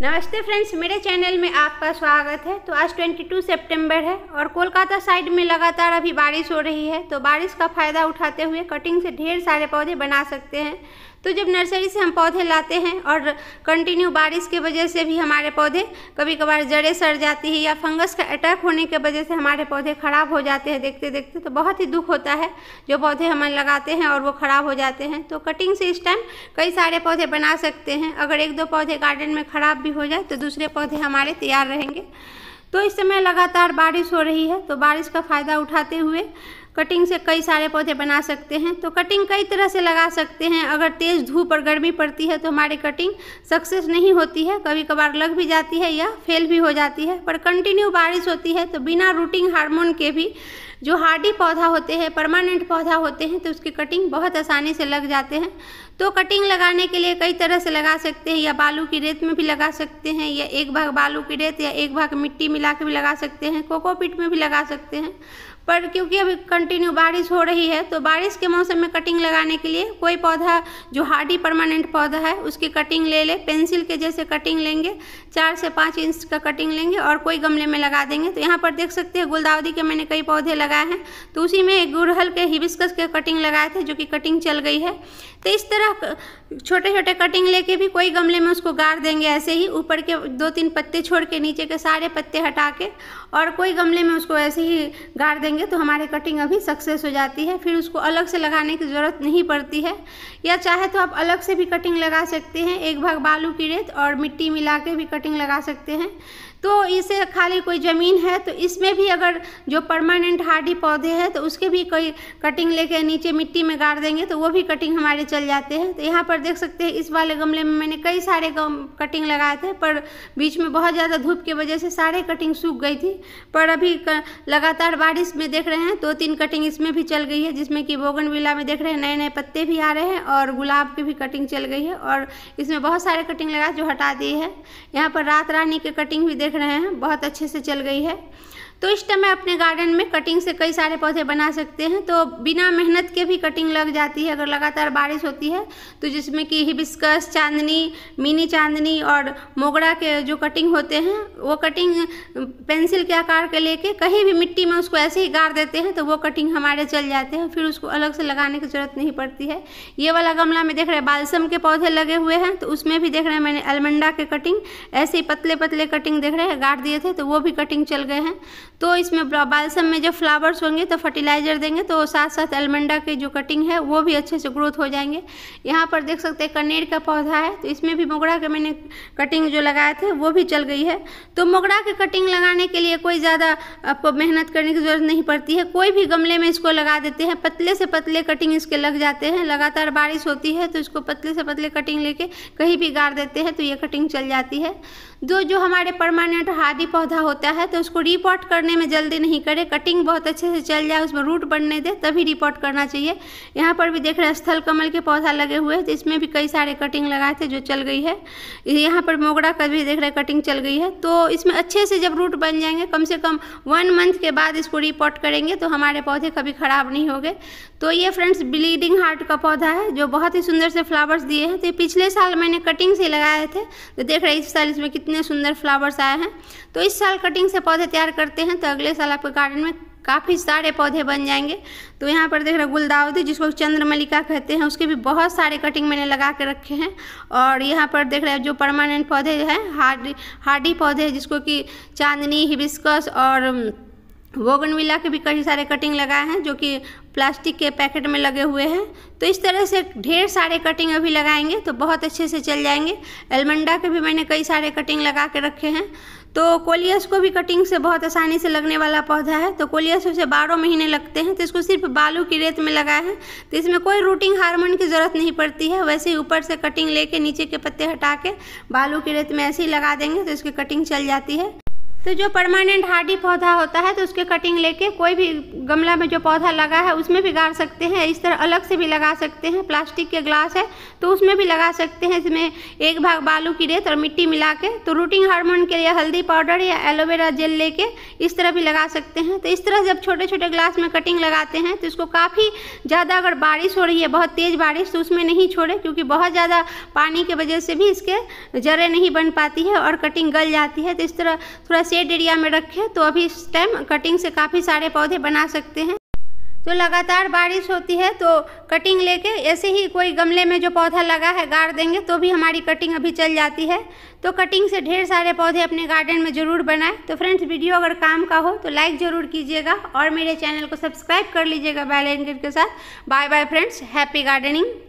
नमस्ते फ्रेंड्स मेरे चैनल में आपका स्वागत है तो आज 22 सितंबर है और कोलकाता साइड में लगातार अभी बारिश हो रही है तो बारिश का फ़ायदा उठाते हुए कटिंग से ढेर सारे पौधे बना सकते हैं तो जब नर्सरी से हम पौधे लाते हैं और कंटिन्यू बारिश के वजह से भी हमारे पौधे कभी कभार जड़ें सड़ जाती है या फंगस का अटैक होने के वजह से हमारे पौधे ख़राब हो जाते हैं देखते देखते तो बहुत ही दुख होता है जो पौधे हम लगाते हैं और वो ख़राब हो जाते हैं तो कटिंग से इस टाइम कई सारे पौधे बना सकते हैं अगर एक दो पौधे गार्डन में ख़राब भी हो जाए तो दूसरे पौधे हमारे तैयार रहेंगे तो इस समय लगातार बारिश हो रही है तो बारिश का फ़ायदा उठाते हुए कटिंग से कई सारे पौधे बना सकते हैं तो कटिंग कई तरह से लगा सकते हैं अगर तेज़ धूप और गर्मी पड़ती है तो हमारी कटिंग सक्सेस नहीं होती है कभी कभार लग भी जाती है या फेल भी हो जाती है पर कंटिन्यू बारिश होती है तो बिना रूटिंग हार्मोन के भी जो हार्डी पौधा होते हैं परमानेंट पौधा होते हैं तो उसकी कटिंग बहुत आसानी से लग जाते हैं तो कटिंग लगाने के लिए कई तरह से लगा सकते हैं या बालू की रेत में भी लगा सकते हैं या एक भाग बालू की रेत या एक भाग मिट्टी मिला के भी लगा सकते हैं कोकोपीट में भी लगा सकते हैं पर क्योंकि अभी कंटिन्यू बारिश हो रही है तो बारिश के मौसम में कटिंग लगाने के लिए कोई पौधा जो हार्डी परमानेंट पौधा है उसकी कटिंग ले ले पेंसिल के जैसे कटिंग लेंगे चार से पाँच इंच का कटिंग लेंगे और कोई गमले में लगा देंगे तो यहाँ पर देख सकते हैं गुलदावदी के मैंने कई पौधे लगाए हैं तो उसी में एक गुड़हल के हिबिस्कस के कटिंग लगाए थे जो कि कटिंग चल गई है तो इस तरह छोटे छोटे कटिंग लेके भी कोई गमले में उसको गाड़ देंगे ऐसे ही ऊपर के दो तीन पत्ते छोड़ के नीचे के सारे पत्ते हटा के और कोई गमले में उसको ऐसे ही गाड़ देंगे लगाएंगे तो हमारी कटिंग अभी सक्सेस हो जाती है फिर उसको अलग से लगाने की ज़रूरत नहीं पड़ती है या चाहे तो आप अलग से भी कटिंग लगा सकते हैं एक भाग बालू की रेत और मिट्टी मिला के भी कटिंग लगा सकते हैं तो इसे खाली कोई ज़मीन है तो इसमें भी अगर जो परमानेंट हार्डी पौधे हैं तो उसके भी कोई कटिंग लेके नीचे मिट्टी में गाड़ देंगे तो वो भी कटिंग हमारे चल जाते हैं तो यहाँ पर देख सकते हैं इस वाले गमले में मैंने कई सारे कटिंग लगाए थे पर बीच में बहुत ज़्यादा धूप की वजह से सारे कटिंग सूख गई थी पर अभी लगातार बारिश में देख रहे हैं दो तीन कटिंग इसमें भी चल गई है जिसमें कि बोगनविला में देख रहे हैं नए नए पत्ते भी आ रहे हैं और गुलाब की भी कटिंग चल गई है और इसमें बहुत सारे कटिंग लगा जो हटा दिए है यहाँ पर रात रानी के कटिंग भी देख देख रहे हैं बहुत अच्छे से चल गई है तो इस टाइम अपने गार्डन में कटिंग से कई सारे पौधे बना सकते हैं तो बिना मेहनत के भी कटिंग लग जाती है अगर लगातार बारिश होती है तो जिसमें कि हिबिस्कस चांदनी मिनी चांदनी और मोगरा के जो कटिंग होते हैं वो कटिंग पेंसिल के आकार के लेके कहीं भी मिट्टी में उसको ऐसे ही गाड़ देते हैं तो वो कटिंग हमारे चल जाते हैं फिर उसको अलग से लगाने की ज़रूरत नहीं पड़ती है ये वाला गमला में देख रहे हैं बालसम के पौधे लगे हुए हैं तो उसमें भी देख रहे हैं मैंने अलमंडा के कटिंग ऐसे ही पतले पतले कटिंग देख रहे हैं गाड़ दिए थे तो वो भी कटिंग चल गए हैं तो इसमें बालसम में जब फ्लावर्स होंगे तो फर्टिलाइजर देंगे तो साथ साथ एलमंडा की जो कटिंग है वो भी अच्छे से ग्रोथ हो जाएंगे यहाँ पर देख सकते हैं कनेर का पौधा है तो इसमें भी मोगरा के मैंने कटिंग जो लगाए थे वो भी चल गई है तो मोगरा की कटिंग लगाने के लिए कोई ज़्यादा आपको मेहनत करने की ज़रूरत नहीं पड़ती है कोई भी गमले में इसको लगा देते हैं पतले से पतले कटिंग इसके लग जाते हैं लगातार बारिश होती है तो इसको पतले से पतले कटिंग लेके कहीं भी गाड़ देते हैं तो ये कटिंग चल जाती है जो जो हमारे परमानेंट हार्डी पौधा होता है तो उसको रिपोर्ट करने करने में जल्दी नहीं करे कटिंग बहुत अच्छे से चल जाए उसमें रूट बनने दे तभी रिपोर्ट करना चाहिए यहाँ पर भी देख रहे हैं स्थल कमल के पौधा लगे हुए हैं जिसमें इसमें भी कई सारे कटिंग लगाए थे जो चल गई है यहाँ पर मोगरा का भी देख रहे हैं कटिंग चल गई है तो इसमें अच्छे से जब रूट बन जाएंगे कम से कम वन मंथ के बाद इसको रिपोर्ट करेंगे तो हमारे पौधे कभी ख़राब नहीं होंगे तो ये फ्रेंड्स ब्लीडिंग हार्ट का पौधा है जो बहुत ही सुंदर से फ्लावर्स दिए हैं तो पिछले साल मैंने कटिंग से लगाए थे तो देख रहे इस साल इसमें कितने सुंदर फ्लावर्स आए हैं तो इस साल कटिंग से पौधे तैयार करते हैं हैं तो अगले साल आपके गार्डन में काफ़ी सारे पौधे बन जाएंगे तो यहाँ पर देख रहे गुलदाउदी जिसको चंद्रमलिका कहते हैं उसके भी बहुत सारे कटिंग मैंने लगा के रखे हैं और यहाँ पर देख रहे हैं जो परमानेंट पौधे हैं हार्डी हार्डी पौधे जिसको कि चांदनी हिबिस्कस और वोगनविला के भी कई सारे कटिंग लगाए हैं जो कि प्लास्टिक के पैकेट में लगे हुए हैं तो इस तरह से ढेर सारे कटिंग अभी लगाएंगे तो बहुत अच्छे से चल जाएंगे एलमंडा के भी मैंने कई सारे कटिंग लगा के रखे हैं तो कोलियस को भी कटिंग से बहुत आसानी से लगने वाला पौधा है तो कोलियस उसे बारह महीने लगते हैं तो इसको सिर्फ बालू की रेत में लगाए हैं तो इसमें कोई रूटिंग हार्मोन की ज़रूरत नहीं पड़ती है वैसे ही ऊपर से कटिंग लेके नीचे के पत्ते हटा के बालू की रेत में ऐसे ही लगा देंगे तो इसकी कटिंग चल जाती है तो जो परमानेंट हार्डी पौधा होता है तो उसके कटिंग लेके कोई भी गमला में जो पौधा लगा है उसमें भी गाड़ सकते हैं इस तरह अलग से भी लगा सकते हैं प्लास्टिक के ग्लास है तो उसमें भी लगा सकते हैं इसमें एक भाग बालू की रेत और मिट्टी मिला के तो रूटिंग हार्मोन के लिए हल्दी पाउडर या एलोवेरा जेल लेके इस तरह भी लगा सकते हैं तो इस तरह जब छोटे छोटे ग्लास में कटिंग लगाते हैं तो इसको काफ़ी ज़्यादा अगर बारिश हो रही है बहुत तेज़ बारिश तो उसमें नहीं छोड़े क्योंकि बहुत ज़्यादा पानी की वजह से भी इसके जड़ें नहीं बन पाती है और कटिंग गल जाती है तो इस तरह थोड़ा सी शेड एरिया में रखें तो अभी इस टाइम कटिंग से काफ़ी सारे पौधे बना सकते हैं तो लगातार बारिश होती है तो कटिंग लेके ऐसे ही कोई गमले में जो पौधा लगा है गाड़ देंगे तो भी हमारी कटिंग अभी चल जाती है तो कटिंग से ढेर सारे पौधे अपने गार्डन में ज़रूर बनाएं तो फ्रेंड्स वीडियो अगर काम का हो तो लाइक ज़रूर कीजिएगा और मेरे चैनल को सब्सक्राइब कर लीजिएगा बेल के साथ bye bye friends happy gardening